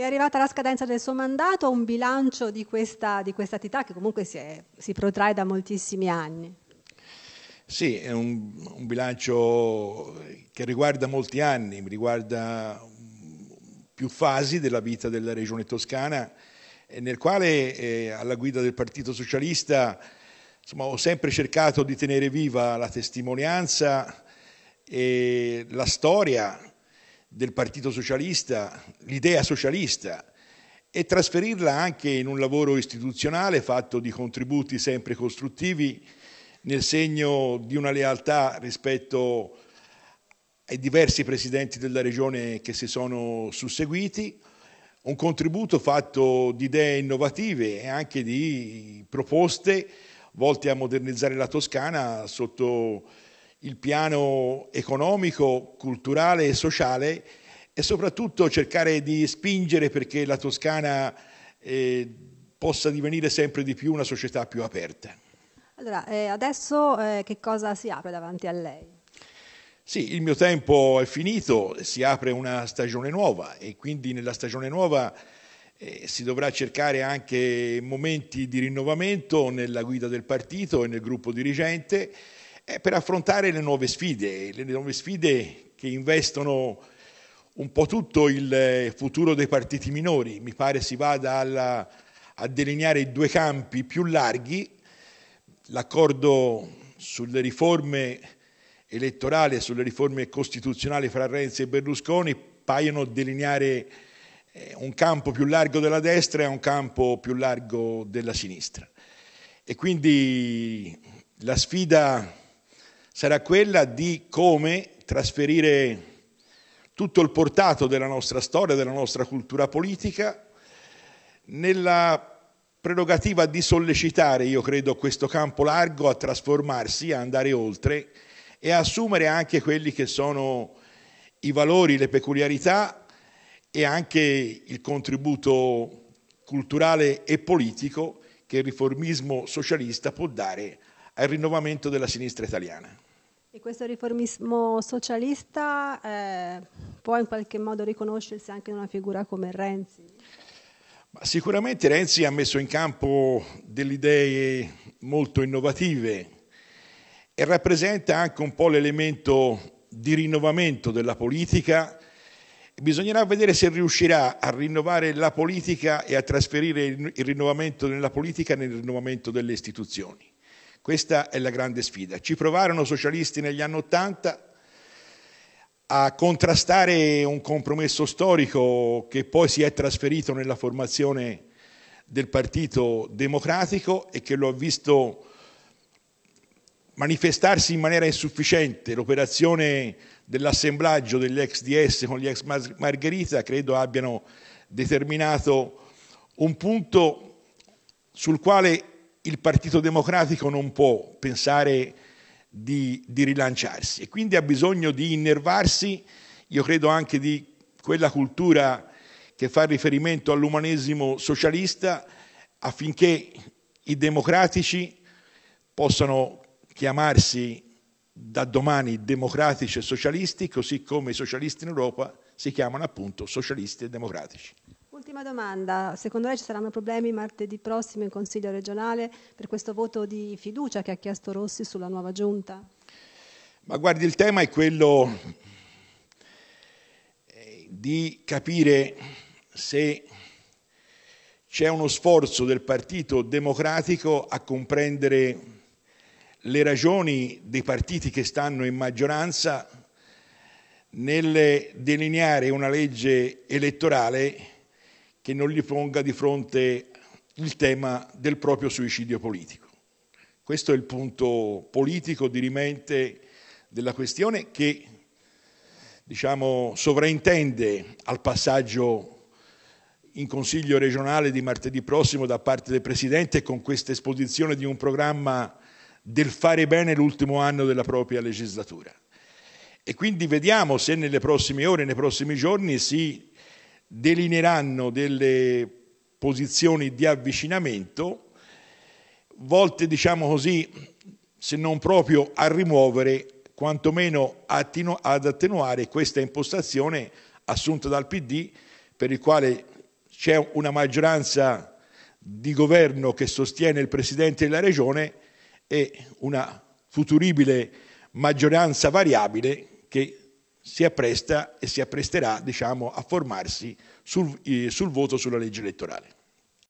È arrivata la scadenza del suo mandato, un bilancio di questa, di questa attività che comunque si, è, si, protrae da moltissimi anni. Sì, è un, un bilancio che riguarda molti anni, riguarda più fasi della vita della regione toscana, nel quale eh, alla guida del Partito Socialista insomma, ho sempre cercato di tenere viva la testimonianza e la storia del Partito Socialista, l'idea socialista, e trasferirla anche in un lavoro istituzionale fatto di contributi sempre costruttivi nel segno di una lealtà rispetto ai diversi presidenti della regione che si sono susseguiti, un contributo fatto di idee innovative e anche di proposte volte a modernizzare la Toscana sotto il piano economico, culturale e sociale e soprattutto cercare di spingere perché la Toscana eh, possa divenire sempre di più una società più aperta. Allora, eh, adesso eh, che cosa si apre davanti a lei? Sì, il mio tempo è finito, si apre una stagione nuova e quindi nella stagione nuova eh, si dovrà cercare anche momenti di rinnovamento nella guida del partito e nel gruppo dirigente è per affrontare le nuove sfide, le nuove sfide che investono un po' tutto il eh, futuro dei partiti minori. Mi pare si vada alla, a delineare i due campi più larghi, l'accordo sulle riforme elettorali e sulle riforme costituzionali fra Renzi e Berlusconi paiono delineare eh, un campo più largo della destra e un campo più largo della sinistra. E quindi la sfida sarà quella di come trasferire tutto il portato della nostra storia, della nostra cultura politica, nella prerogativa di sollecitare, io credo, questo campo largo a trasformarsi, a andare oltre e a assumere anche quelli che sono i valori, le peculiarità e anche il contributo culturale e politico che il riformismo socialista può dare al rinnovamento della sinistra italiana. E questo riformismo socialista eh, può in qualche modo riconoscersi anche in una figura come Renzi? Ma sicuramente Renzi ha messo in campo delle idee molto innovative e rappresenta anche un po' l'elemento di rinnovamento della politica. Bisognerà vedere se riuscirà a rinnovare la politica e a trasferire il rinnovamento nella politica nel rinnovamento delle istituzioni. Questa è la grande sfida. Ci provarono socialisti negli anni Ottanta a contrastare un compromesso storico che poi si è trasferito nella formazione del Partito Democratico e che lo ha visto manifestarsi in maniera insufficiente. L'operazione dell'assemblaggio degli ex DS con gli ex Margherita credo abbiano determinato un punto sul quale il Partito Democratico non può pensare di, di rilanciarsi e quindi ha bisogno di innervarsi, io credo anche di quella cultura che fa riferimento all'umanesimo socialista affinché i democratici possano chiamarsi da domani democratici e socialisti, così come i socialisti in Europa si chiamano appunto socialisti e democratici. Ultima domanda, secondo lei ci saranno problemi martedì prossimo in Consiglio regionale per questo voto di fiducia che ha chiesto Rossi sulla nuova giunta? Ma guardi, il tema è quello eh, di capire se c'è uno sforzo del Partito Democratico a comprendere le ragioni dei partiti che stanno in maggioranza nel delineare una legge elettorale che non gli ponga di fronte il tema del proprio suicidio politico. Questo è il punto politico dirimente della questione che diciamo, sovraintende al passaggio in Consiglio regionale di martedì prossimo da parte del Presidente con questa esposizione di un programma del fare bene l'ultimo anno della propria legislatura. E quindi vediamo se nelle prossime ore, nei prossimi giorni si delineeranno delle posizioni di avvicinamento, volte diciamo così, se non proprio a rimuovere, quantomeno ad attenuare questa impostazione assunta dal PD, per il quale c'è una maggioranza di governo che sostiene il Presidente della Regione e una futuribile maggioranza variabile che si appresta e si appresterà diciamo, a formarsi sul, eh, sul voto sulla legge elettorale.